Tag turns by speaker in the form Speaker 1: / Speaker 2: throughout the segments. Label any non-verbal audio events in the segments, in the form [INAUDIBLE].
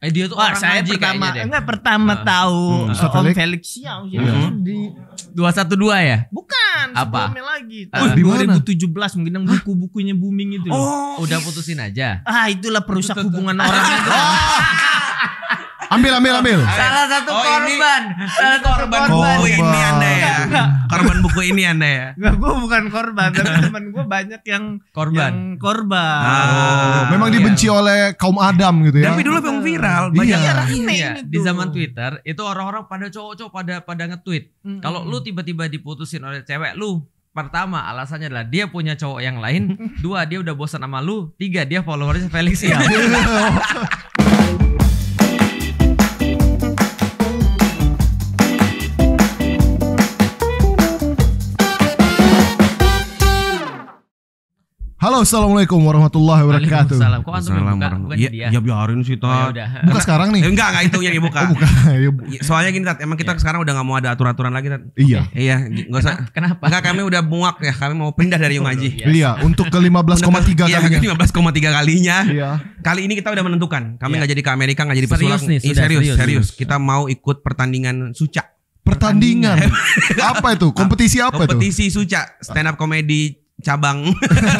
Speaker 1: Eh dia tuh Wah, orang saya pertama enggak pertama uh, tahu uh, Om Felix Xiao ya uh, di
Speaker 2: dua ya?
Speaker 1: Bukan, apa? lagi. Uh, 2017 mungkin yang buku-bukunya booming itu. Oh, udah putusin aja. Ah, itulah perusak hubungan orang. [LAUGHS]
Speaker 3: Ambil ambil ambil.
Speaker 1: Salah satu oh, korban. Ini, Salah ini ya? korban, korban
Speaker 4: buku ini
Speaker 3: Anda ya. Korban buku ini Anda ya. Enggak, gue bukan korban,
Speaker 1: tapi [LAUGHS] teman gue banyak yang korban. Yang korban.
Speaker 2: Ah, oh, memang iya. dibenci
Speaker 4: oleh kaum Adam gitu ya. Tapi dulu memang viral, iya. banyak iya. rame iya. Di zaman
Speaker 2: Twitter itu orang-orang pada cowok-cowok pada pada nge-tweet. Mm-hmm. Kalau lu tiba-tiba diputusin oleh cewek lu, pertama alasannya adalah dia punya cowok yang lain [LAUGHS] dua dia udah bosan sama lu tiga dia followersnya Felix ya [LAUGHS]
Speaker 4: assalamualaikum warahmatullahi wabarakatuh. Waalaikumsalam. Kok antum buka?
Speaker 3: Bukan ya, dia. Ya biarin sih, Tat. Oh, ya buka sekarang nih. Eh, enggak, enggak itu yang dibuka. oh, buka. [LAUGHS] Iya, iya, soalnya gini, Tat, emang kita yeah. sekarang udah enggak mau ada aturan-aturan lagi, Tat. Iya. Okay. Iya, enggak usah. Kenapa? Enggak, kami udah muak ya. Kami mau pindah dari Yung Haji. iya,
Speaker 4: untuk ke-15,3 kalinya. Iya,
Speaker 3: 15,3 kalinya. Iya. Kali ini kita udah menentukan. Kami enggak jadi ke Amerika, enggak jadi pesulap. Serius nih, serius, serius. Kita mau ikut pertandingan Suca pertandingan.
Speaker 4: apa itu? [LAUGHS] Kompetisi apa kompetisi
Speaker 3: itu? Kompetisi Suca stand up comedy cabang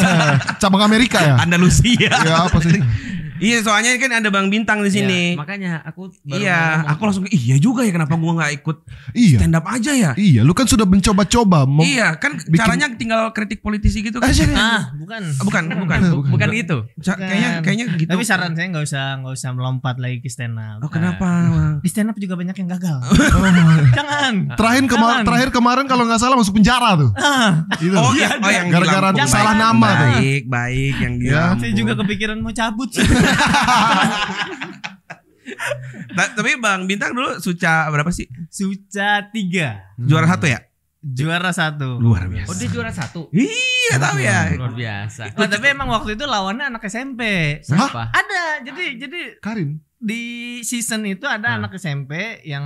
Speaker 3: [LAUGHS] cabang Amerika ya Andalusia ya apa sih [LAUGHS] Iya, soalnya kan ada Bang Bintang di iya, sini. Ya, makanya aku Iya, aku langsung iya juga ya kenapa gua nggak ikut iya. stand up aja ya? Iya,
Speaker 4: lu kan sudah mencoba-coba Iya, kan bikin... caranya
Speaker 3: tinggal kritik politisi gitu kan. Ah, ah, ah bukan. Bukan,
Speaker 1: bukan. bukan, bukan gitu. Kayaknya kayaknya gitu. Tapi saran saya nggak usah nggak usah melompat lagi ke stand up. Oh, kenapa? Nah, di stand up juga banyak yang gagal. [LAUGHS] Oh, Jangan. Terakhir kemarin terakhir
Speaker 4: kemarin kalau nggak salah masuk penjara tuh. Ah.
Speaker 1: gitu. Oh, iya, iya oh, yang iya. gara-gara salah nama tuh. Baik,
Speaker 3: baik yang
Speaker 1: dia. Ya, saya juga kepikiran mau cabut
Speaker 3: sih. [LAUGHS] [LAUGHS] Nah, tapi Bang Bintang dulu Suca berapa sih? Suca 3. Hmm. Juara satu ya? Juara satu. Luar biasa. Oh dia juara satu. Iya tahu ya. Luar
Speaker 1: biasa. Nah, tapi emang waktu itu lawannya anak SMP. Siapa? Ada. Jadi jadi. Karin. Di season itu ada ah. anak SMP yang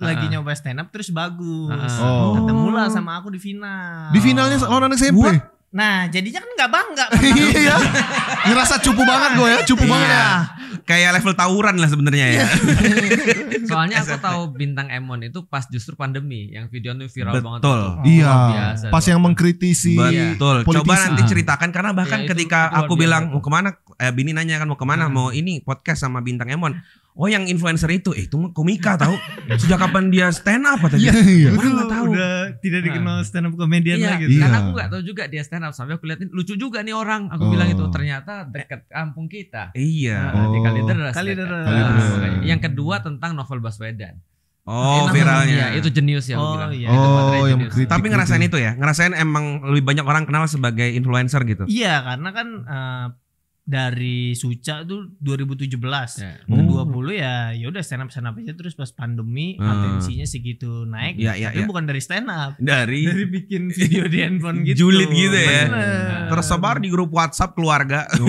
Speaker 1: ah. lagi nyoba stand up terus bagus. Ah. Oh. Ketemulah sama aku di final. Di finalnya
Speaker 3: lawan anak SMP. What?
Speaker 1: Nah, jadinya kan gak bangga.
Speaker 4: [LAUGHS] iya.
Speaker 3: Ngerasa cupu banget gue ya, cupu banget iya. ya. Kayak level tawuran lah sebenarnya ya.
Speaker 2: [LAUGHS] Soalnya aku tahu bintang Emon itu pas justru pandemi, yang video itu viral
Speaker 4: banget. Betul. Iya. pas yang mengkritisi. Betul. Coba nanti iya. ceritakan
Speaker 3: karena bahkan iya, ketika aku bilang mau kemana, eh, bini nanya kan mau kemana, hmm. mau ini podcast sama bintang Emon Oh yang influencer itu, eh itu mah komika tau? Sejak kapan dia stand up atau Iya, iya. gak tahu. Udah tidak nah. dikenal nah. stand up komedian iya, lagi. Iya. Karena aku
Speaker 2: gak tahu juga dia stand up sampai aku liatin lucu juga nih orang. Aku oh. bilang itu oh. ternyata dekat kampung kita. Iya. Nah, oh. Di Kalideres. Kalideres. Kalideres. Nah, yang kedua tentang novel Baswedan. Oh, nah, viralnya. ya, itu jenius ya oh, bilang. Iya, oh, yang kritik, Tapi ngerasain kritik. Gitu.
Speaker 3: itu ya, ngerasain emang lebih banyak orang kenal sebagai influencer gitu. Iya,
Speaker 1: karena kan uh, dari Suca tuh 2017 tujuh ya. ke hmm. dua 20 ya ya udah stand up stand up aja terus pas pandemi hmm. atensinya segitu naik ya, ya, itu ya. bukan dari stand up dari [LAUGHS] dari bikin video di handphone gitu julid gitu ya Bener.
Speaker 3: tersebar di grup WhatsApp keluarga oh.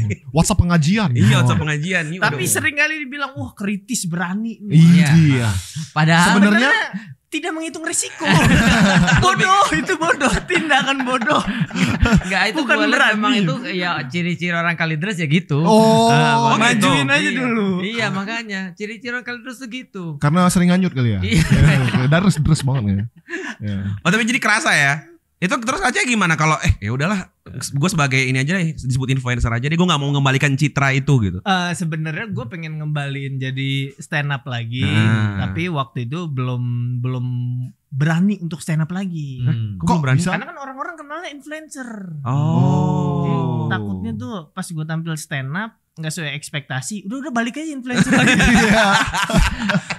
Speaker 3: [LAUGHS] WhatsApp pengajian iya oh. WhatsApp pengajian iya tapi
Speaker 1: sering kali dibilang wah kritis berani iya
Speaker 3: padahal sebenarnya
Speaker 1: tidak menghitung risiko. [LAUGHS] bodoh, itu bodoh, tindakan bodoh.
Speaker 2: Enggak itu bukan berani. Memang itu ya ciri-ciri orang kalidres ya gitu. Oh, uh, majuin aja iya.
Speaker 1: dulu. Iya,
Speaker 2: makanya ciri-ciri orang
Speaker 4: kalidres tuh gitu. Karena sering nganyut kali ya. Iya, yeah, [LAUGHS] darus terus banget ya.
Speaker 3: Yeah. Oh, tapi jadi kerasa ya itu terus aja gimana kalau eh ya udahlah gue sebagai ini aja deh disebut influencer aja deh gue nggak mau ngembalikan citra itu gitu
Speaker 1: uh, sebenarnya gue pengen ngembalin jadi stand up lagi nah. tapi waktu itu belum belum berani untuk stand up lagi hmm. kok berani karena kan orang-orang kenalnya influencer oh jadi, takutnya tuh pas gue tampil stand up nggak sesuai ekspektasi udah udah balik aja influencer lagi [LAUGHS]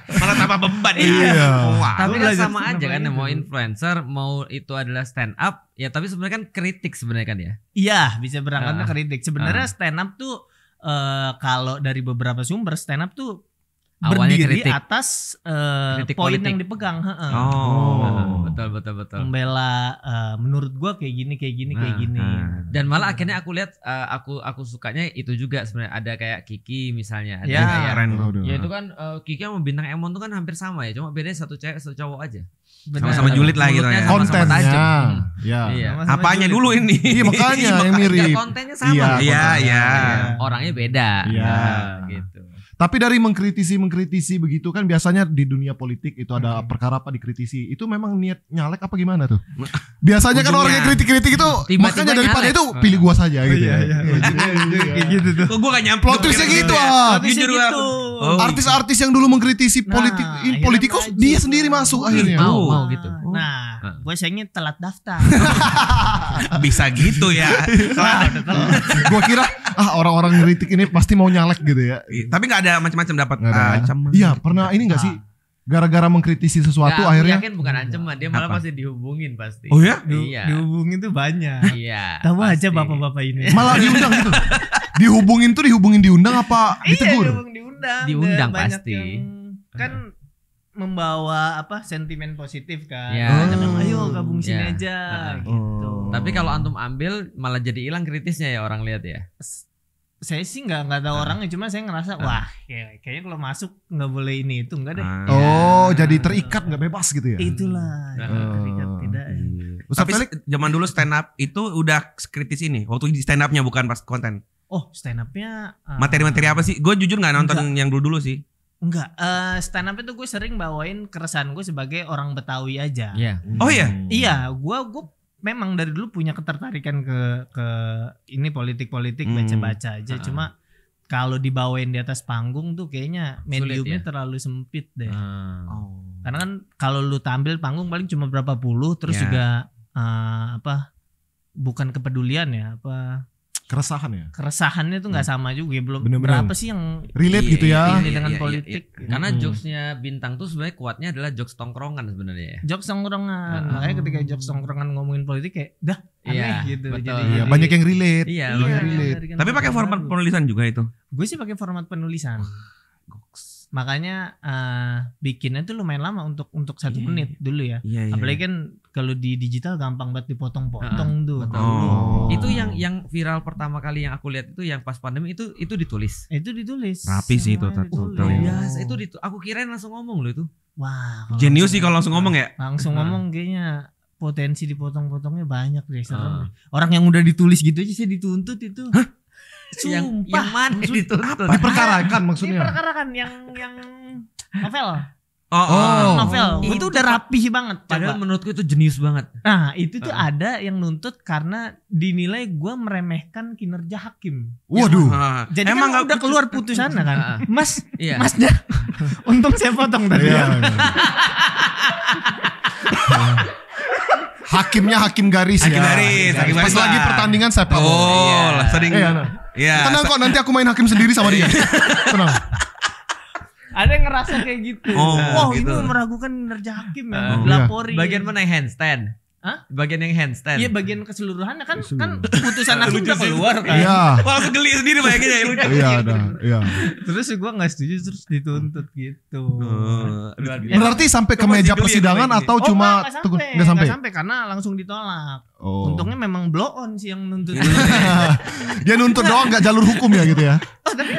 Speaker 1: Kenapa beban ya? Iya. Wah, tapi kan sama aja kan ya, itu. mau
Speaker 2: influencer, mau itu adalah stand up, ya tapi sebenarnya kan kritik sebenarnya kan ya. Iya,
Speaker 1: bisa berangkatnya uh, kritik. Sebenarnya uh. Ah. stand up tuh uh, kalau dari beberapa sumber stand up tuh Awalnya berdiri kritik. atas uh, kritik poin politik. yang dipegang. Oh,
Speaker 4: Oh,
Speaker 2: betul
Speaker 1: betul betul. Membela uh, menurut gua kayak gini kayak gini nah, kayak gini. Nah. Dan malah
Speaker 2: akhirnya aku lihat uh, aku aku sukanya itu juga sebenarnya ada kayak Kiki misalnya ada ya, kayak keren Ya itu kan uh, Kiki sama bintang Emon tuh kan hampir sama ya, cuma bedanya satu cewek satu cowok aja. Sama-sama
Speaker 3: julid lah gitu ya. Kontennya. Ya. Iya. Sama-sama Apanya julid. dulu iya, ini? [LAUGHS] Iya makanya yang mirip. Kontennya sama. Iya iya, iya, iya. Orangnya beda. Iya.
Speaker 4: Gitu. Tapi dari mengkritisi mengkritisi begitu kan biasanya di dunia politik itu ada hmm. perkara apa dikritisi. Itu memang niat nyalek apa gimana tuh? [LAUGHS] Nah, biasanya kan orang yang kritik-kritik itu Tiba -tiba makanya daripada nyalek. itu ah. pilih gua saja gitu. Iya, ya. iya, iya, iya iya. Kayak gitu tuh. Kok gua gak nyampe. Plot twistnya gitu ah. gitu. Oh, Artis-artis yang dulu mengkritisi nah, politik politikus dia sendiri masuk akhirnya. Mau mau gitu. Nah,
Speaker 1: nah. gua sayangnya telat daftar.
Speaker 3: [LAUGHS] Bisa gitu
Speaker 1: ya.
Speaker 4: Gua kira ah orang-orang kritik ini pasti mau nyalek gitu ya.
Speaker 3: Tapi nggak ada ada macam-macam
Speaker 4: dapat ada. Ah, ya? ancaman. Iya, pernah ini enggak sih? Ah. Gara-gara mengkritisi sesuatu akhirnya
Speaker 3: yakin bukan ancaman,
Speaker 1: dia malah pasti dihubungin pasti. Oh ya? Iya. Di- Iya. Dihubungin tuh banyak. Iya. Tahu aja bapak-bapak ini. [LAUGHS] malah diundang gitu.
Speaker 4: Dihubungin tuh dihubungin diundang apa Iya, dihubung- diundang.
Speaker 1: Diundang pasti. yang kan membawa apa sentimen positif kan. Iya. Oh. Ayo gabung sini ya. aja gitu. Tapi kalau antum ambil malah jadi hilang kritisnya ya orang lihat ya saya sih nggak nggak ada nah. orangnya cuma saya ngerasa nah. wah ya, kayaknya
Speaker 3: kalau masuk nggak
Speaker 1: boleh ini itu enggak deh ah.
Speaker 4: oh ya. jadi terikat nggak bebas gitu ya itulah nah. oh. terikat tidak oh, ya. iya. Ustaz tapi
Speaker 3: zaman dulu stand up itu udah kritis ini waktu di stand upnya bukan pas konten
Speaker 1: oh stand upnya uh, materi-materi apa sih
Speaker 3: gue jujur nggak nonton enggak. yang dulu dulu sih
Speaker 1: Enggak, uh, stand up itu gue sering bawain keresahan gue sebagai orang Betawi aja. Yeah. Hmm. Oh iya? Iya, gue gue memang dari dulu punya ketertarikan ke ke ini politik-politik hmm. baca-baca aja. Uh -huh. Cuma kalau dibawain di atas panggung tuh kayaknya mediumnya ya? terlalu sempit deh. Hmm. Oh. Karena kan kalau lu tampil panggung paling cuma berapa puluh, terus yeah. juga uh, apa? Bukan kepedulian ya apa? keresahan ya
Speaker 4: keresahannya
Speaker 1: tuh nggak hmm. sama juga ya, belum
Speaker 2: bener -bener. berapa sih yang relate iya, gitu ya iya, iya, iya dengan politik karena hmm. jokesnya bintang tuh sebenarnya kuatnya adalah jokes tongkrongan sebenarnya ya jokes
Speaker 1: tongkrongan hmm. makanya ketika jokes tongkrongan ngomongin politik kayak dah aneh iya, gitu betul. Jadi, iya,
Speaker 4: banyak yang relate
Speaker 1: iya, iya yang relate tapi pakai format baru. penulisan juga itu gue sih pakai format penulisan makanya uh, bikinnya tuh lumayan lama untuk untuk satu yeah. menit dulu ya yeah, yeah. apalagi kan kalau di digital gampang banget dipotong-potong uh, tuh.
Speaker 2: Oh. Itu yang yang viral pertama kali yang aku lihat itu yang pas pandemi itu itu ditulis. Itu ditulis. Rapi sih itu total. Iya, itu ditu aku kirain langsung ngomong loh itu.
Speaker 1: Wah.
Speaker 3: Genius sih kalau langsung ngomong ya. Langsung nah. ngomong
Speaker 1: kayaknya potensi dipotong-potongnya banyak deh Uh. Orang yang udah ditulis gitu aja sih dituntut itu. Hah? Sumpah. Yang, yang mana dituntut? Apa? Diperkarakan maksudnya. Diperkarakan yang yang novel. Oh, oh. oh. novel. Oh. Itu udah rapih banget. Padahal menurutku itu jenius banget. Nah, itu tuh uh. ada yang nuntut karena dinilai gue meremehkan kinerja hakim. Waduh. Ya. Jadi Emang kan udah keluar putusan ah. kan. Uh. Mas, iya. Mas
Speaker 4: dah. Untung saya potong tadi. Iya, iya. [LAUGHS] Hakimnya hakim garis hakim ya. Garis, hakim garis. Pas lagi pertandingan saya Oh, iya. sering. Iya. iya. Tenang kok nanti aku main hakim sendiri sama dia. [LAUGHS] Tenang.
Speaker 1: Ada yang ngerasa kayak gitu. Oh, nah, wow, gitu. ini meragukan kinerja hakim ya. Uh, Laporin. Bagian
Speaker 2: mana yang handstand? Hah? Bagian yang handstand. Iya,
Speaker 1: bagian keseluruhannya kan kan putusan hakim udah keluar kan. Iya. iya. Wah,
Speaker 4: aku geli sendiri bayanginnya lucu. Iya, ada. Iya.
Speaker 1: Terus gua enggak setuju terus dituntut gitu. Uh, Berarti sampai ke meja persidangan atau oh, cuma enggak sampai? sampai. sampai karena langsung ditolak. Oh. Untungnya memang blow on sih yang nuntut. [LAUGHS]
Speaker 4: Dia nuntut doang enggak jalur hukum ya gitu ya. Oh, tapi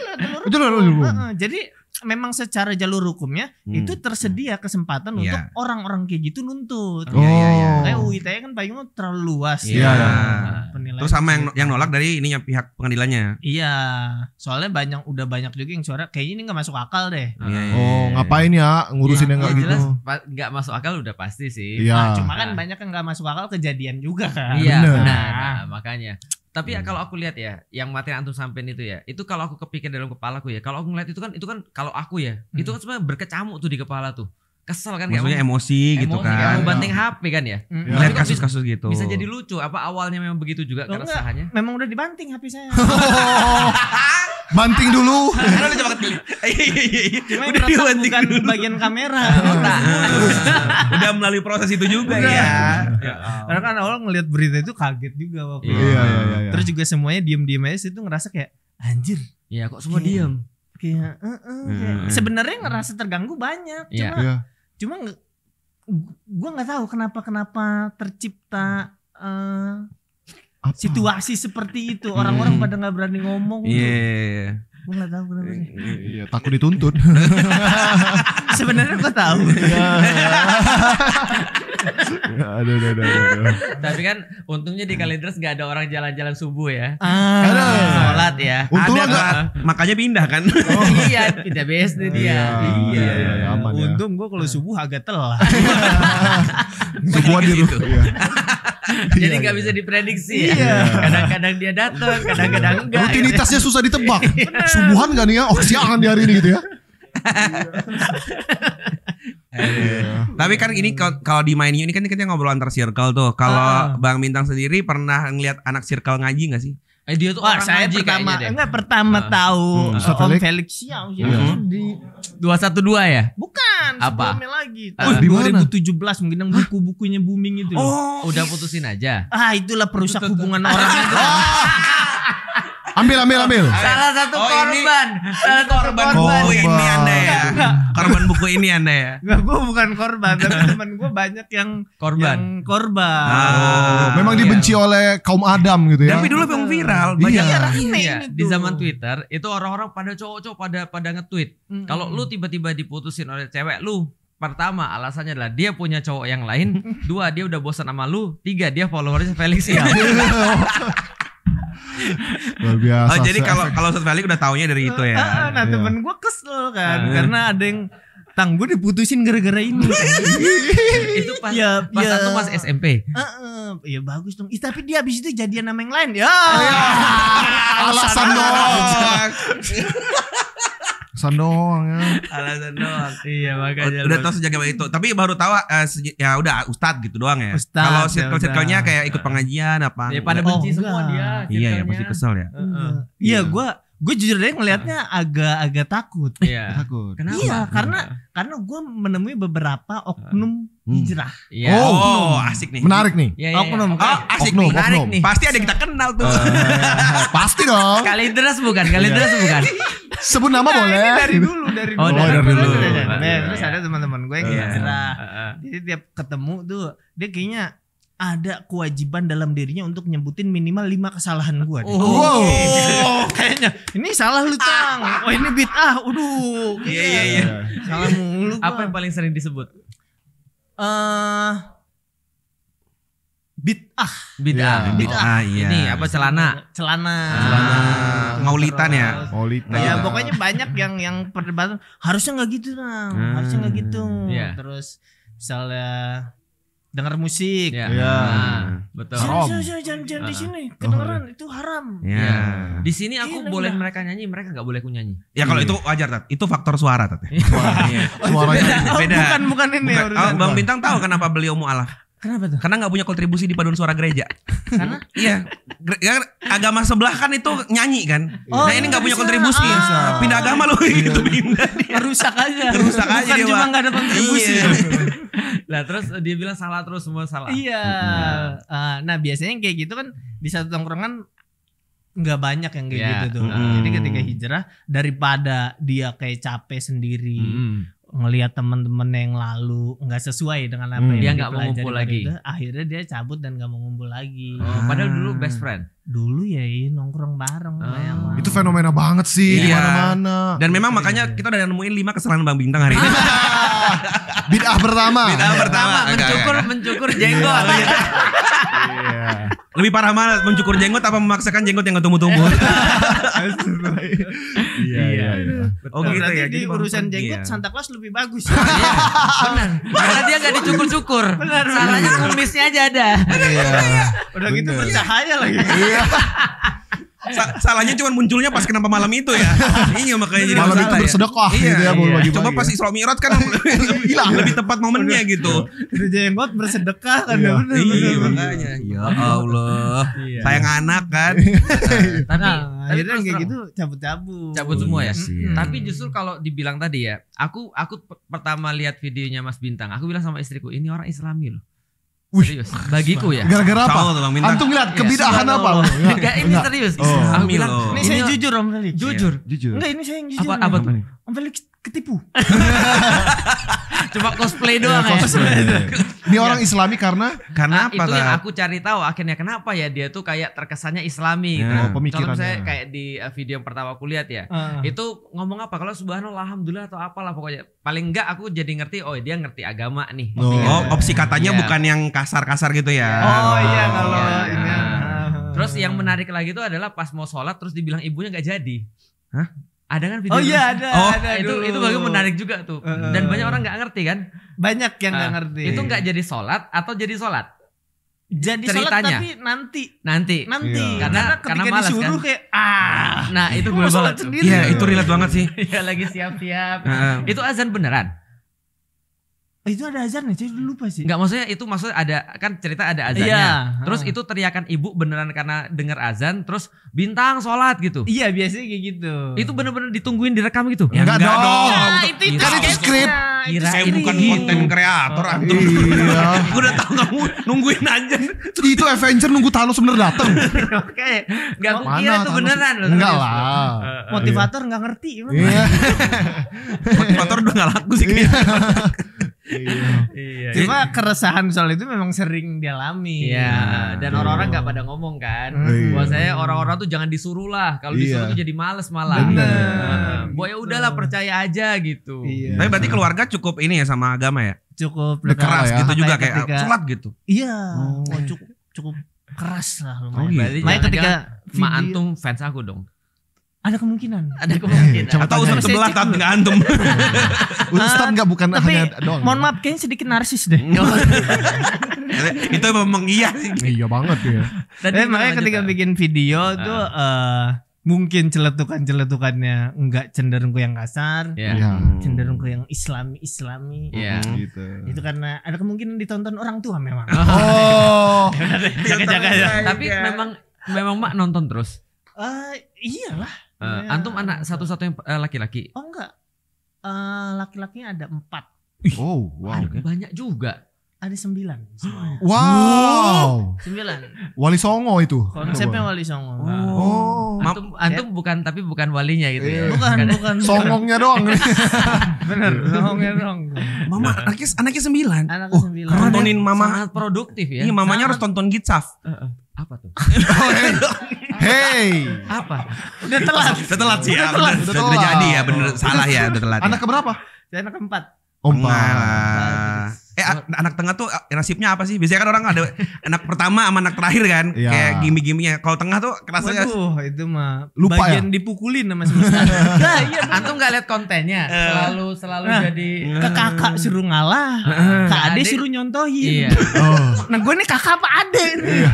Speaker 4: jalur hukum.
Speaker 1: Jadi memang secara jalur hukumnya hmm. itu tersedia hmm. kesempatan yeah. untuk orang-orang kayak gitu nuntut.
Speaker 3: Oh. Ya, ya, ya.
Speaker 1: Kayak kan payungnya terlalu luas. Iya. Yeah. Ya. Nah, Terus sama yang
Speaker 3: yang nolak dari ini yang pihak pengadilannya.
Speaker 1: Iya. Soalnya banyak udah banyak juga yang suara kayaknya ini nggak masuk akal deh. Yeah, iya,
Speaker 4: oh, iya, ngapain ya ngurusin yeah. yang nggak gitu. Jelas
Speaker 1: nggak masuk akal udah pasti sih. Iya. Nah, cuma kan nah. banyak yang nggak masuk akal kejadian juga kan. Iya, benar. Nah, makanya tapi ya hmm. kalau
Speaker 2: aku lihat ya, yang materi antum sampein itu ya, itu kalau aku kepikir dalam kepalaku ya, kalau aku ngeliat itu kan itu kan kalau aku ya, hmm. itu kan sebenarnya berkecamuk tuh di kepala tuh. Kesel kan Maksudnya kayak emosi, emosi gitu kan. Emosi, kan? banting HP kan ya. Hmm. Melihat kasus-kasus gitu. Bisa jadi lucu apa awalnya memang begitu juga Loh, keresahannya?
Speaker 1: Memang udah dibanting HP saya. [LAUGHS]
Speaker 3: [LAUGHS] manting dulu. udah coba beli. Iya, iya, iya, udah dibanting dulu. bagian kamera. Ah, udah melalui proses itu juga ya.
Speaker 1: Karena kan awal ngelihat berita itu kaget juga waktu. Iya, iya, iya, iya. Terus juga semuanya diem-diem aja sih, itu ngerasa kayak anjir. Iya kok semua diam. Kayak,
Speaker 4: hmm.
Speaker 1: sebenarnya ngerasa terganggu banyak. Cuma, cuma gue nggak tahu kenapa kenapa tercipta eh,
Speaker 4: apa? situasi
Speaker 1: seperti itu hmm. orang-orang hmm. pada nggak berani ngomong iya yeah. Iya.
Speaker 4: gue nggak tahu kenapa iya, iya. iya takut dituntut [LAUGHS]
Speaker 3: sebenarnya gue tahu [LAUGHS]
Speaker 4: aduh, aduh, aduh, aduh.
Speaker 2: Tapi kan untungnya di Kalidres gak ada orang jalan-jalan subuh ya.
Speaker 4: Ah. Iya. sholat ya. Untung ada, gak, makanya
Speaker 3: pindah kan. Oh. [LAUGHS] iya, pindah BSD dia. Iya, iya, iya,
Speaker 4: iya, iya ya. Untung
Speaker 3: gue kalau subuh agak telat.
Speaker 4: [LAUGHS] Subuhan di gitu. rumah. Iya. [LAUGHS]
Speaker 1: Jadi iya, nggak
Speaker 2: iya, bisa diprediksi ya. iya. Kadang-kadang dia datang,
Speaker 4: kadang-kadang
Speaker 3: enggak. Rutinitasnya
Speaker 4: susah ditebak. Subuhan gak nih ya? Oh siangan di hari ini gitu ya.
Speaker 3: Iya. Iya. Tapi kan ini kalau di mainnya ini kan kita ngobrol antar circle tuh. Kalau ah. Bang Bintang sendiri pernah ngeliat anak circle ngaji gak sih? Eh dia tuh Wah, orang saya ngaji pertama, kayaknya deh. Enggak pertama uh.
Speaker 1: tahu hmm. Eh, Om Felix Xiao ya, uh satu di 212 ya? Bukan, Apa? lagi. Ah. Uh, 2017 mungkin yang buku-bukunya booming itu. Oh. Udah putusin aja. Ah, itulah perusak hubungan [LAUGHS] orang itu. [LAUGHS]
Speaker 3: Ambil ambil ambil. Oh, iya.
Speaker 1: Salah satu oh, korban. Ini, Salah satu korban, korban
Speaker 3: buku ini Anda ya. Korban buku ini Anda ya. Enggak, gue bukan korban, tapi teman gue banyak yang korban. Yang korban. Ah. Oh, memang iya. dibenci
Speaker 4: oleh kaum Adam gitu ya. Tapi dulu yang viral, iya. banyak yang iya, rame iya. di zaman
Speaker 2: Twitter itu orang-orang pada cowok-cowok pada pada nge-tweet. Mm -hmm. Kalau lu tiba-tiba diputusin oleh cewek lu, pertama alasannya adalah dia punya cowok yang lain [LAUGHS] dua dia udah bosan sama lu tiga dia followernya Felix ya [LAUGHS]
Speaker 4: [LAUGHS] Luar biasa. Oh, jadi kalau kalau Ustaz
Speaker 3: Malik udah taunya dari itu ya. Ah, ah, ah. Nah, iya. temen gue
Speaker 4: kesel kan
Speaker 3: karena
Speaker 1: ada yang Tang gue diputusin gara-gara ini. [LAUGHS] itu pas ya, pas ya. pas SMP. Uh, uh, ya bagus dong. Ih, tapi dia habis itu jadian sama yang lain. Ya. Iya.
Speaker 3: Alasan dong. [LAUGHS]
Speaker 4: alasan doang ya
Speaker 3: alasan doang iya makanya udah tau sejak itu tapi baru tahu uh, ya udah ustad gitu doang ya kalau ya circle circle-nya kayak ikut pengajian apa ya pada benci oh, semua dia iya ya pasti kesel ya iya, iya. iya
Speaker 1: gue gue jujur deh ngelihatnya agak-agak takut. Iya. Takut. Kenapa? Iya, karena karena gue menemui beberapa oknum hmm. hijrah. Iya. Oh,
Speaker 3: oh, asik nih. Menarik nih. Ya, ya, oknum. okay. Iya. Oh, ah, asik oknum, nih. Menarik nih. Pasti ada kita kenal tuh. Uh,
Speaker 4: pasti dong. Kali terus bukan, Kali terus iya. bukan. Sebut nama nah, boleh. dari dulu, dari oh, dulu. Oh, dari, dari dulu. dulu. Dari, dari, dari, dari, dari, dari, teman dari, dari, uh, dari,
Speaker 1: dari, tiap ketemu tuh dia kayaknya ada kewajiban dalam dirinya untuk nyebutin minimal lima kesalahan gue. Oh, wow. [LAUGHS] kayaknya ini salah lu tang. Ah, oh ini bid'ah. aduh. Iya iya iya.
Speaker 2: Salah mulu. Apa yang paling sering disebut?
Speaker 1: Eh uh, bid'ah. ah, Ya, bid'ah. ah, iya. Ini apa celana? Celana. Celana. Ah,
Speaker 2: Maulitan ya. Maulitan. Ya pokoknya
Speaker 1: banyak yang yang perdebatan. Harusnya nggak gitu, nang. Hmm. Harusnya nggak gitu. Yeah. Terus misalnya dengar
Speaker 3: musik. Iya. Ya. Nah, betul. Haram. Jangan jangan di ah. sini. Kedengeran oh.
Speaker 1: itu haram.
Speaker 2: Iya. Ya. Di sini aku Gila, boleh enggak.
Speaker 3: mereka nyanyi, mereka gak boleh aku nyanyi. Ya kalau iya. itu wajar Tat. Itu faktor suara Tat. Ya. Iya. Suaranya. Suaranya [LAUGHS] beda. Oh, bukan bukan ini. Bukan. Oh, Bang Bintang tahu kenapa beliau mualaf? Kenapa tuh? Karena nggak punya kontribusi di paduan suara gereja. Karena? [LAUGHS] iya. Ya, agama sebelah kan itu nyanyi kan. Oh, nah ini nggak punya kontribusi. Ah. Pindah agama lu iya. gitu pindah. Rusak aja. Rusak aja Bukan dia. Cuma nggak ada kontribusi. Iya.
Speaker 1: [LAUGHS] lah terus dia bilang salah terus semua salah. Iya. Nah, ah, nah biasanya kayak gitu kan di satu tongkrongan nggak banyak yang kayak yeah. gitu tuh. Mm. Jadi ketika hijrah daripada dia kayak capek sendiri, mm ngelihat temen-temen yang lalu nggak sesuai dengan apa hmm, yang dia nggak mau ngumpul lagi itu, akhirnya dia cabut dan nggak mau ngumpul lagi oh, padahal dulu best friend dulu ya ini iya,
Speaker 4: nongkrong bareng ah. itu fenomena banget sih yeah. di mana-mana dan memang makanya
Speaker 3: kita udah nemuin lima kesalahan bang bintang hari ini [LAUGHS] bid'ah pertama bid'ah pertama mencukur mencukur jenggot iya, iya. Iya. Lebih parah mana mencukur jenggot apa memaksakan jenggot yang gak tumbuh-tumbuh? [LAUGHS] iya, iya, iya. iya. iya. Oh gitu ya. Jadi urusan kan- jenggot iya.
Speaker 1: Santa Claus lebih bagus. [LAUGHS] Benar. Karena dia gak dicukur-cukur. Benar. Salahnya kumisnya aja ada.
Speaker 3: Iya. Udah gitu
Speaker 1: bercahaya lagi. Iya. [LAUGHS]
Speaker 3: Sa salahnya cuma munculnya pas kenapa malam itu ya. iya makanya jadi malam itu bersedekah ya. iya, gitu ya bagi iya. bagi Coba pas gitu. Isra Mi'raj kan [LAUGHS] iya. hilang lebih tepat momennya gitu. Kerja iya. jenggot bersedekah kan iya. benar. Iya makanya. Ya Allah. Iya. Sayang anak kan. Nah,
Speaker 2: nah, tapi akhirnya kayak
Speaker 1: gitu cabut-cabut. Cabut semua ya.
Speaker 2: Tapi justru kalau dibilang tadi ya, aku aku pertama lihat videonya Mas Bintang, aku bilang sama istriku ini orang Islami loh.
Speaker 4: Wih, serius. Bagiku ya. Gara-gara apa? Antum lihat iya, kebidahan apa? Enggak, ini serius. Oh.
Speaker 2: Aku bilang, ini saya jujur
Speaker 1: Om Felix. Jujur. Iya, jujur. Enggak, ini saya yang jujur. Apa apa tuh? Om Felix ketipu. [LAUGHS] coba cosplay
Speaker 2: iya, doang ya.
Speaker 3: Cosplay. Ya. [LAUGHS] Ini iya. orang
Speaker 4: Islami karena
Speaker 3: karena nah, apa? Itu yang aku
Speaker 2: cari tahu akhirnya kenapa ya dia tuh kayak terkesannya Islami. Ya, gitu. Oh, pemikirannya. Contoh saya kayak di eh, video yang pertama aku lihat ya. Uh. Itu ngomong apa? Kalau subhanallah alhamdulillah atau apalah pokoknya. Paling enggak aku jadi ngerti oh dia ngerti agama nih. Oh, oh opsi katanya ya. bukan yang
Speaker 3: kasar-kasar gitu ya. Oh, oh iya kalau iya, ini. Ya.
Speaker 2: Terus yang menarik lagi itu adalah pas mau sholat terus dibilang ibunya nggak jadi. Hah? ada kan video oh iya kan? ada oh ada, itu itu bagus menarik juga tuh dan banyak orang nggak ngerti kan banyak yang nggak nah, ngerti itu nggak jadi sholat atau jadi sholat jadi ceritanya. sholat tapi nanti nanti nanti iya. karena karena, ketika karena disuruh kan? kayak ah
Speaker 3: nah itu gue sholat sendiri ya itu relate banget sih
Speaker 2: [LAUGHS] ya lagi siap-siap itu azan beneran Eh, itu ada azan nih, jadi lupa sih Enggak maksudnya itu maksudnya ada kan cerita ada azannya iya, terus itu teriakan ibu beneran karena dengar azan terus bintang sholat gitu iya biasanya kayak gitu itu bener-bener ditungguin direkam gitu ya, enggak, enggak dong, dong. Iya, itu, itu kan itu skrip
Speaker 3: Kira saya bukan konten kreator oh, antum. Iya. [LAUGHS] udah tahu
Speaker 4: kamu nungguin aja. itu Avenger nunggu Thanos bener dateng. [LAUGHS]
Speaker 3: Oke. Gak oh,
Speaker 4: kira itu beneran loh. Enggak lah. Eh, eh. Motivator
Speaker 1: enggak ngerti. Iya.
Speaker 2: [LAUGHS] Motivator udah enggak laku sih kayaknya.
Speaker 1: Iya. Iya, iya. Cuma keresahan soal itu memang sering dialami. Iya. Nah, dan iya. orang-orang nggak pada ngomong kan. buat saya orang-orang tuh jangan
Speaker 2: disuruh lah. Kalau disuruh tuh jadi males malah. Benar. Nah, ya udahlah percaya aja gitu. Iya. Tapi berarti keluarga
Speaker 3: cukup ini ya sama agama ya? Cukup keras ya. gitu juga kayak, kayak sulat gitu. Iya. Oh,
Speaker 1: cukup cukup keras lah lumayan. Oh, gitu. Makanya nah, ketika Ma antum
Speaker 2: fans aku dong.
Speaker 1: Ada kemungkinan. Ada iya, kemungkinan. Iya, coba [LAUGHS] ustadz sebelah tapi nggak antum. Ustaz enggak bukan tapi, hanya doang. Mohon maaf kayaknya sedikit narsis deh. Oh.
Speaker 3: [LAUGHS] itu memang iya sih. Iya banget ya.
Speaker 1: tapi makanya ketika bikin video ah. tuh uh, mungkin celetukan-celetukannya enggak cenderung ke yang kasar, yeah. Iya. cenderung ke yang islami-islami. Oh, gitu. gitu. Itu karena ada kemungkinan ditonton orang tua memang. Oh. [LAUGHS] Jaga-jaga ya. Oh tapi memang memang Mak nonton terus. Uh, iyalah. Uh, Antum anak
Speaker 2: satu-satu yang uh, laki-laki? oh
Speaker 1: enggak. Uh, laki-lakinya ada empat.
Speaker 4: Oh, wow. Ada Banyak juga
Speaker 1: ada sembilan semuanya.
Speaker 4: [GASPS] Wow. Sembilan. Wali Songo itu. Konsepnya Wali Songo. Oh. oh.
Speaker 2: Antum, antum ya. bukan tapi bukan walinya gitu ya. Bukan, bukan. Songongnya doang. [LAUGHS] Bener, [LAUGHS] songongnya doang.
Speaker 3: Mama anaknya, anaknya sembilan. Anaknya oh, sembilan. Nontonin mama. Sangat produktif ya. Iya mamanya Sangat. harus tonton Gitsaf. Uh, uh. Apa tuh? [LAUGHS] Oh, hey. Apa? Udah telat. Udah telat sih ya. Udah, telat. jadi ya bener salah ya udah telat. Anak ya. keberapa? Saya anak keempat. Oh, empat. Eh anak tengah tuh nasibnya apa sih? Biasanya kan orang ada anak pertama sama anak terakhir kan, ya. kayak gimmick-gimmicknya. Kalau tengah tuh kerasanya Waduh,
Speaker 1: itu mah
Speaker 3: lupa ya? bagian ya? dipukulin sama semesta. [LAUGHS]
Speaker 2: nah, iya antum nggak lihat kontennya. Eh. Selalu
Speaker 1: selalu nah, jadi ke kakak suruh ngalah, uh. ke ade, ade suruh nyontohin. Iya. Oh. nah, gue nih kakak apa ade? Iya.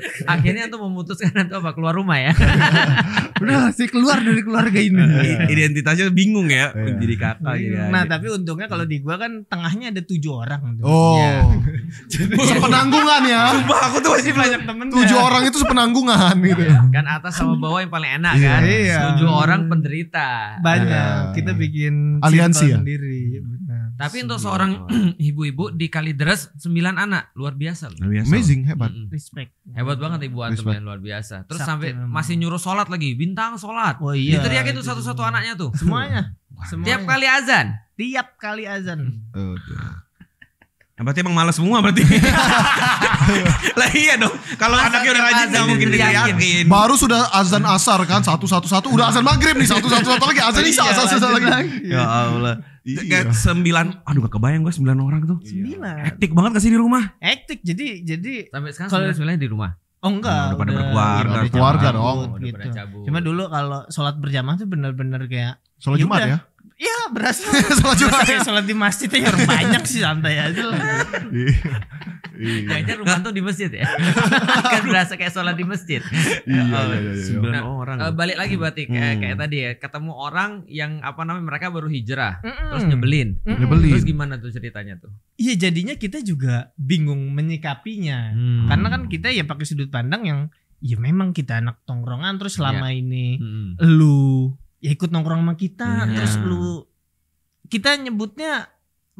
Speaker 1: [LAUGHS] Akhirnya tuh memutuskan antum apa keluar rumah ya. [LAUGHS] Udah sih keluar dari keluarga ini. [LAUGHS] Iya.
Speaker 3: Identitasnya bingung ya menjadi iya.
Speaker 1: kakak. Jadi gitu kan. nah tapi untungnya kalau di gua kan tengahnya ada tujuh orang. Oh. Iya.
Speaker 3: Jadi,
Speaker 4: sepenanggungan ya. Sumpah aku tuh masih banyak temen. Tujuh orang itu sepenanggungan gitu. Kan atas
Speaker 2: sama bawah yang paling enak kan. Iya. Tujuh orang penderita. Banyak. Kita bikin aliansi ya? sendiri. Tapi untuk seorang [CLEARS THROAT] ibu-ibu di Kalideres 9 anak, luar biasa loh. Luar biasa. Amazing, hebat. Mm -hmm. Respect. Hebat banget ibu antum yang luar biasa. Terus Sakti sampai memang. masih
Speaker 3: nyuruh sholat lagi, bintang sholat. Oh iya. Diteriakin tuh satu-satu
Speaker 2: anaknya tuh. Semuanya. [LAUGHS] Semuanya. Tiap kali azan.
Speaker 3: Tiap kali
Speaker 1: azan.
Speaker 4: Oh, nah,
Speaker 3: berarti emang malas semua berarti. [LAUGHS] lah iya dong. Kalau anaknya udah rajin nggak mungkin diteriakin. Baru
Speaker 4: sudah azan asar kan satu satu satu. Udah azan maghrib nih satu satu satu lagi azan isya azan iya, lagi. Ya Allah.
Speaker 3: Iya. Kayak sembilan, aduh gak kebayang gue sembilan orang tuh. Iya. Sembilan. Hektik banget gak sih di
Speaker 4: rumah?
Speaker 1: Hektik, jadi jadi. Sampai sekarang kalau sembilan di rumah. Oh enggak, udah, udah pada berkeluarga,
Speaker 3: udah keluarga dong.
Speaker 1: gitu. Cuma dulu kalau sholat berjamaah tuh bener-bener kayak sholat ya Jumat ya. Iya beras [LAUGHS] sholat jumat ya. sholat di masjid ya banyak sih santai aja Iya. Jangan iya. rumah tuh di masjid ya [LAUGHS] kan berasa kayak sholat di masjid iya, iya oh, iya, iya,
Speaker 2: iya. orang eh, balik lagi berarti hmm. kayak, kayak tadi ya ketemu orang yang apa namanya mereka baru hijrah mm -mm. terus nyebelin mm nyebelin terus gimana tuh ceritanya tuh
Speaker 1: iya jadinya kita juga bingung menyikapinya hmm. karena kan kita ya pakai sudut pandang yang ya memang kita anak tongkrongan terus selama yeah. ini hmm. lu ya ikut nongkrong sama kita yeah. Hmm. terus lu kita nyebutnya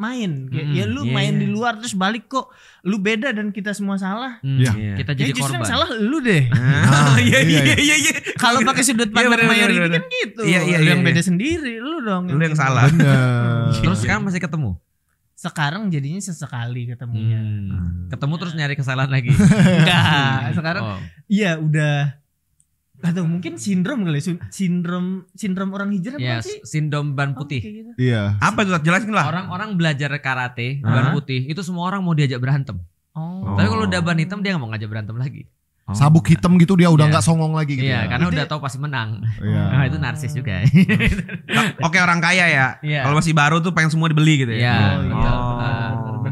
Speaker 1: main mm, ya lu yeah, main yeah. di luar terus balik kok lu beda dan kita semua salah
Speaker 3: mm, yeah. Iya. kita ya, jadi ya, korban salah
Speaker 1: lu deh ah. [LAUGHS] oh, ah, iya, iya, iya iya iya, kalau pakai sudut pandang mayoritas mayoriti kan gitu yeah, yeah, lu yeah, yang beda sendiri lu dong lu yang, salah gitu. [LAUGHS] terus sekarang masih ketemu sekarang jadinya sesekali ketemunya hmm. ketemu terus nyari kesalahan lagi [LAUGHS] enggak sekarang oh. iya oh. udah atau mungkin sindrom kali ya, sindrom sindrom orang hijrah yes, sih sindrom ban oh, putih oh, gitu.
Speaker 2: iya apa itu jelasin lah orang-orang belajar karate uh -huh. ban putih itu semua orang mau diajak berantem oh. tapi kalau udah ban hitam dia nggak mau ngajak berantem lagi
Speaker 3: Oh. Sabuk hitam gitu dia udah iya. nggak yeah. songong lagi gitu. Iya, ya.
Speaker 4: karena itu, udah tahu pasti menang. Yeah. Nah, itu
Speaker 1: narsis juga.
Speaker 3: nah, [LAUGHS] Oke, okay, orang kaya ya. Yeah. Kalau masih baru tuh pengen semua dibeli gitu ya. Yeah, oh, iya. Oh. Uh,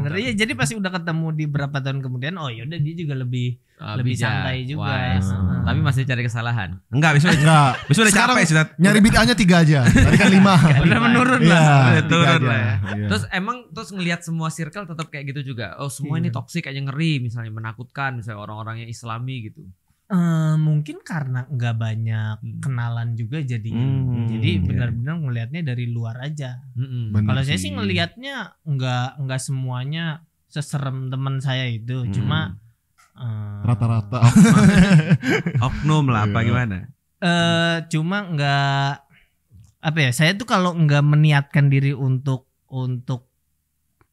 Speaker 1: bener iya jadi pasti udah ketemu di berapa tahun kemudian oh yaudah dia juga lebih uh,
Speaker 2: lebih bijak. santai juga ya. hmm. tapi masih cari kesalahan enggak besok
Speaker 4: [LAUGHS] enggak besok udah capek sudah nyari bid'ahnya tiga aja tadi [LAUGHS] kan lima udah menurun iya, lah ya, turun lah ya.
Speaker 3: Iya.
Speaker 2: terus emang terus ngelihat semua circle tetap kayak gitu juga oh semua ini iya. toksik kayaknya ngeri misalnya menakutkan misalnya orang-orang yang islami gitu
Speaker 1: Eh, mungkin karena nggak banyak hmm. kenalan juga jadi hmm, jadi iya. benar-benar ngelihatnya dari luar aja.
Speaker 4: Hmm, hmm. Kalau saya sih
Speaker 1: ngelihatnya nggak nggak semuanya seserem teman saya itu, hmm. cuma eh, rata-rata uh, [LAUGHS] oknum. oknum lah apa iya. gimana? uh, cuma nggak apa ya? Saya tuh kalau nggak meniatkan diri untuk untuk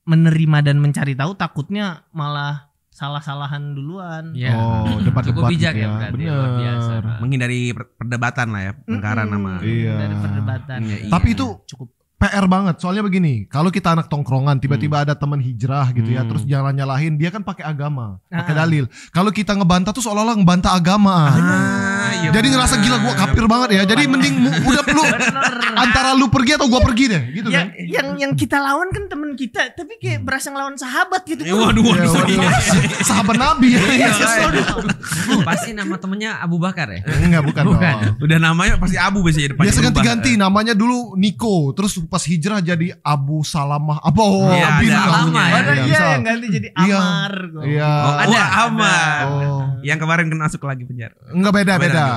Speaker 1: menerima dan mencari tahu takutnya malah salah-salahan duluan. Ya. Oh, [LAUGHS] debat-debat cukup gitu bijak
Speaker 3: ya, ya benar. Bener. Biasa. Menghindari perdebatan lah ya, pengkaran mm -hmm. nama. Iya. Dari perdebatan. Ya, iya. Tapi iya. itu
Speaker 4: cukup PR banget. Soalnya begini, kalau kita anak tongkrongan tiba-tiba hmm. ada teman hijrah gitu ya, hmm. terus jangan nyalahin dia kan pakai agama, ah. pakai dalil. Kalau kita ngebantah tuh seolah-olah ngebantah agama. Ah, iya Jadi bener. ngerasa gila gua kafir iya, banget ya. Jadi mending udah lu antara lu pergi atau gua pergi deh, gitu
Speaker 3: ya,
Speaker 1: kan. Yang yang kita lawan kan teman kita, tapi kayak hmm. berasa ngelawan sahabat gitu. Eh, waduh, waduh,
Speaker 4: waduh, ya, waduh. sahabat Nabi ya. [LAUGHS]
Speaker 3: pasti nama temennya Abu Bakar ya? Enggak, bukan. bukan. Udah namanya pasti Abu biasanya depannya. Biasa ganti-ganti
Speaker 4: namanya dulu Niko, terus pas hijrah jadi Abu Salamah apa oh, ya, bin Salamah ya. Ada iya yang iya, iya, iya, ganti jadi Amar. Iya. Oh, oh ada Amar.
Speaker 3: Oh. Yang kemarin kena masuk lagi penjara. Enggak beda beda. beda.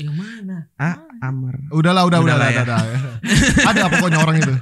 Speaker 3: Yang mana?
Speaker 4: Ah, Amar. Udahlah, udah, udahlah, udahlah udah, ya. Ada pokoknya orang itu.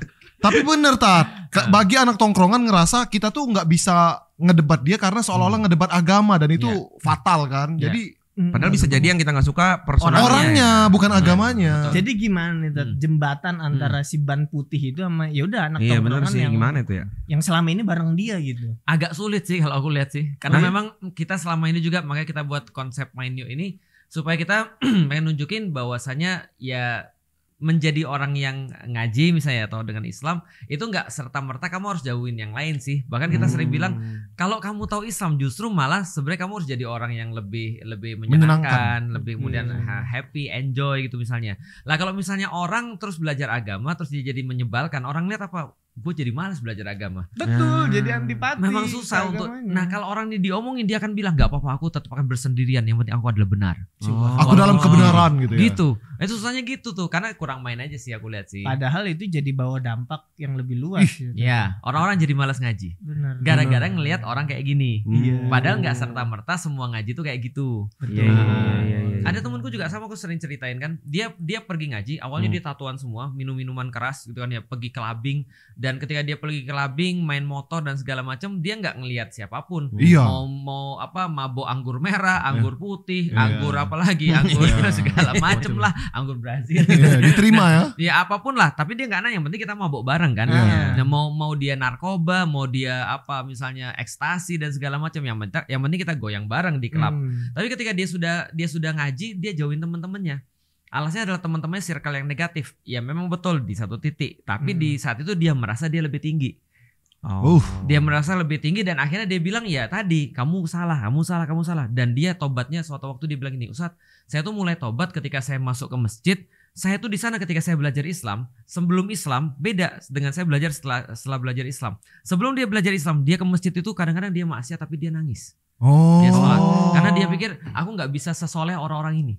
Speaker 4: Tapi bener tat, ah. bagi anak tongkrongan ngerasa kita tuh nggak bisa ngedebat dia karena seolah-olah hmm. ngedebat agama dan itu yeah. fatal kan. Jadi Padahal bisa jadi yang kita nggak suka personalnya. Orangnya, ya. bukan nah, agamanya. Betul. Jadi
Speaker 1: gimana nih hmm. jembatan hmm. antara hmm. si ban putih itu sama ya
Speaker 2: udah
Speaker 3: anak iya, bener sih. yang gimana itu ya?
Speaker 1: Yang selama ini bareng dia gitu. Agak sulit sih kalau aku lihat sih.
Speaker 2: Karena memang kita selama ini juga makanya kita buat konsep main yuk ini supaya kita [CLEARS THROAT] pengen nunjukin bahwasannya ya menjadi orang yang ngaji misalnya atau dengan Islam itu nggak serta merta kamu harus jauhin yang lain sih bahkan kita hmm. sering bilang kalau kamu tahu Islam justru malah sebenarnya kamu harus jadi orang yang lebih lebih menyenangkan, menyenangkan. lebih kemudian hmm. happy enjoy gitu misalnya lah kalau misalnya orang terus belajar agama terus dia jadi menyebalkan orang lihat apa gue jadi malas belajar agama. Betul, nah, jadi antipati. Memang susah untuk. Nah, kalau orang ini diomongin dia akan bilang nggak apa-apa, aku tetap akan bersendirian. Yang penting aku adalah benar. Oh. Aku dalam kebenaran gitu. Ya? Gitu. Itu eh, susahnya gitu tuh, karena kurang main aja sih aku lihat sih. Padahal
Speaker 1: itu jadi bawa dampak yang lebih luas. Gitu. iya
Speaker 2: gitu. orang-orang jadi malas ngaji. Benar. Gara-gara ngelihat orang kayak gini. Yeah. Padahal nggak serta merta semua ngaji tuh kayak gitu. Betul. Yeah, yeah, iya, iya, iya, Ada temenku juga sama aku sering ceritain kan, dia dia pergi ngaji, awalnya hmm. dia tatuan semua, minum minuman keras gitu kan ya, pergi kelabing dan ketika dia pergi ke labing main motor dan segala macam dia nggak ngelihat siapapun iya. mau mau apa mabok anggur merah iya. anggur putih iya. anggur apa lagi iya. anggur iya. [LAUGHS] segala iya. macem lah anggur Brazil iya, diterima nah, ya [LAUGHS] ya apapun lah tapi dia nggak nanya yang penting kita mabok bareng kan Iya. nah mau mau dia narkoba mau dia apa misalnya ekstasi dan segala macam yang penting yang penting kita goyang bareng di klub hmm. tapi ketika dia sudah dia sudah ngaji dia jauhin temen-temennya Alasnya adalah teman-temannya circle yang negatif. Ya memang betul di satu titik, tapi hmm. di saat itu dia merasa dia lebih tinggi. Oh. Dia merasa lebih tinggi dan akhirnya dia bilang ya tadi kamu salah, kamu salah, kamu salah. Dan dia tobatnya suatu waktu dia bilang ini Ustadz, saya tuh mulai tobat ketika saya masuk ke masjid. Saya tuh di sana ketika saya belajar Islam, sebelum Islam beda dengan saya belajar setelah setelah belajar Islam. Sebelum dia belajar Islam, dia ke masjid itu kadang-kadang dia maksiat tapi dia nangis.
Speaker 4: Oh. Dia sholat. Oh. Karena dia
Speaker 2: pikir aku nggak bisa sesoleh orang-orang ini.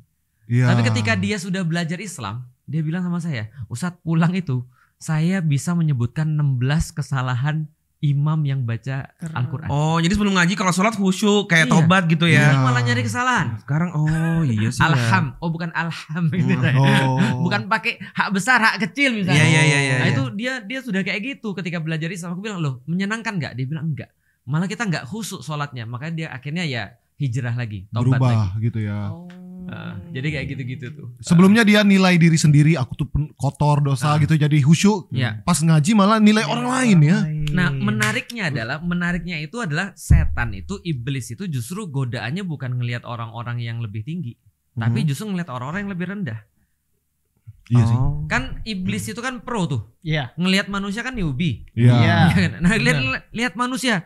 Speaker 2: Ya. Tapi ketika dia sudah belajar Islam, dia bilang sama saya, Ustadz pulang itu saya bisa menyebutkan 16 kesalahan imam yang baca Al-Quran. Oh, jadi sebelum ngaji kalau sholat
Speaker 3: khusyuk kayak iya. tobat gitu ya. Ini iya. malah nyari kesalahan. Sekarang oh iya sih. Ya. alham,
Speaker 2: oh bukan alham oh. gitu. Ya. Oh. bukan pakai hak besar, hak kecil misalnya. Iya, iya, iya, iya, nah, iya. itu dia dia sudah kayak gitu ketika belajar Islam. Aku bilang, "Loh, menyenangkan gak? Dia bilang, "Enggak." Malah kita nggak khusyuk sholatnya. Makanya dia akhirnya ya hijrah lagi, tobat Berubah lagi.
Speaker 4: gitu ya. Oh.
Speaker 2: Uh, jadi kayak gitu-gitu tuh.
Speaker 4: Sebelumnya dia nilai diri sendiri, aku tuh kotor dosa uh, gitu, jadi husyuk. Yeah. Pas ngaji malah nilai orang lain ya. Nah
Speaker 2: menariknya adalah, menariknya itu adalah setan itu, iblis itu justru godaannya bukan ngelihat orang-orang yang lebih tinggi, hmm. tapi justru ngelihat orang-orang yang lebih rendah. Iya sih. Oh. Kan iblis itu kan pro tuh. Iya. Yeah. Ngelihat manusia kan newbie. Iya. Yeah. yeah. Kan? Nah, lihat lihat manusia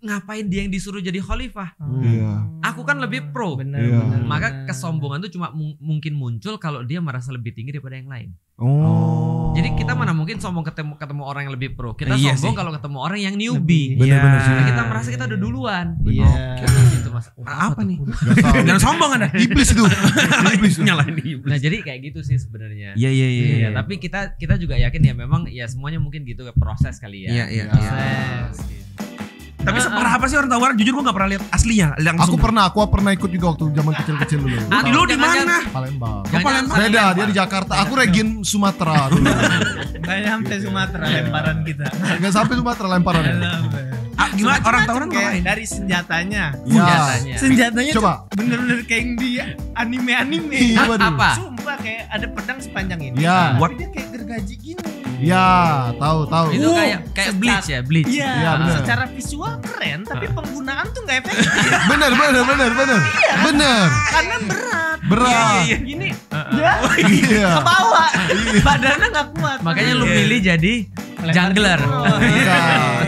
Speaker 2: ngapain dia yang disuruh jadi khalifah? Hmm. Yeah. Aku kan lebih pro. Bener, yeah. bener, Maka kesombongan itu cuma mungkin muncul kalau dia merasa lebih tinggi daripada yang lain. Oh. Jadi kita mana mungkin sombong ketemu ketemu orang yang lebih pro. Kita iya sombong kalau ketemu orang yang newbie. Benar-benar. kita merasa kita udah duluan. Iya. Yeah. Okay. Gitu mas. apa, nih? [LAUGHS] Jangan sombong ada. Iblis itu. [LAUGHS] iblis nyalain iblis. Nah jadi kayak gitu sih sebenarnya. Iya iya, iya iya iya. Tapi kita kita juga yakin ya memang ya semuanya mungkin gitu proses kali ya. Iya yeah, iya. iya. Proses. Yeah. Gitu. Tapi ah, ah. separah apa sih
Speaker 3: orang tawaran? Jujur gue gak
Speaker 4: pernah lihat aslinya langsung. Aku pernah, aku pernah ikut juga waktu zaman kecil-kecil dulu. dulu ah, di mana? Palembang. Palembang. Beda, dia di Jakarta. Aku Regin Sumatera dulu.
Speaker 1: [LAUGHS] Gak iya. sampai Sumatera lemparan kita. Gak
Speaker 4: sampai Sumatera lemparan. Ah, gimana orang tawaran ngapain? Dari senjatanya.
Speaker 1: Ya. Senjatanya. coba bener-bener kayak yang di anime-anime. apa? Iya, Sumpah kayak ada pedang sepanjang ini. Iya. Tapi dia kayak gergaji gini.
Speaker 4: Ya, tahu
Speaker 2: tahu. Itu kayak kayak bleach ya, bleach. Iya, ya, secara
Speaker 1: visual keren, tapi iya. penggunaan tuh nggak efektif.
Speaker 2: [LAUGHS] bener, bener, bener, bener. Iya. Bener.
Speaker 1: Karena berat. Berat. Iya, ya, gini. [LAUGHS] Ya. Iya. [LAUGHS] Ke bawah. Badannya nggak
Speaker 2: kuat. Makanya lu pilih jadi
Speaker 4: jungler. Gitu. Iya,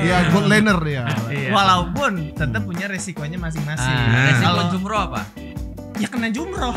Speaker 4: dia good laner ya.
Speaker 1: Walaupun tetap punya resikonya masing-masing. Ah, resiko jumroh apa? Ya kena jumroh.